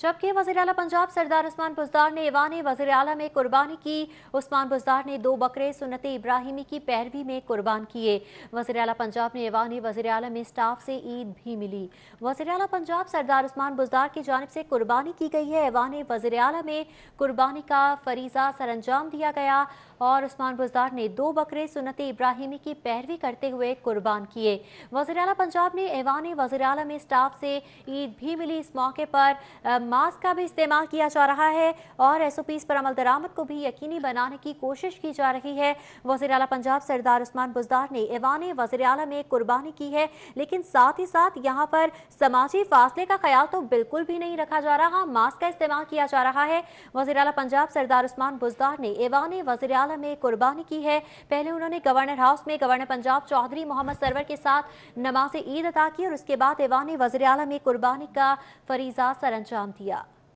जबकि वजी अला पंजाब सरदार उस्मान बुजदार ने ईवान वजी अला में कुर्बानी की उस्मान बुजदार ने दो बकरे सुनत इब्राहिमी की पैरवी में कुर्बान किए वजी अला पंजाब ने ईवान वजी अला में स्टाफ से ईद भी मिली वजी अला पंजाब सरदार उस्मान बुजदार की जानब से कुर्बानी की गई है ईवान वजी अला में कुर्बानी का फरीजा अंजाम दिया गया और उस्मान बुजदार ने दो बकरे सुनत इब्राहिमी की पैरवी करते हुए कुर्बान किए वजी अल पंजाब ने ऐवान वजर अल में स्टाफ से ईद भी मिली इस मौके पर मास्क का भी इस्तेमाल किया जा रहा है और एस ओ पीज पर अमल दरामद को भी यकीनी बनाने की कोशिश की जा रही है वजी अल पंजाब सरदार उस्मान बुजदार ने ऐवान वजर अल में कुर्बानी की है लेकिन साथ ही साथ यहाँ पर समाजी फासले का ख्याल तो बिल्कुल भी नहीं रखा जा रहा मास्क का इस्तेमाल किया जा रहा है वजी अल पंजाब सरदार उस्मान बुजदार ने ऐवान वजर अल बारह में कुर्बानी की है पहले उन्होंने गवर्नर हाउस में गवर्नर पंजाब चौधरी मोहम्मद सरवर के साथ नमाज ईद अदा की और उसके बाद ऐवान वजर में कुर्बानी का फरीजा सर अंजाम दिया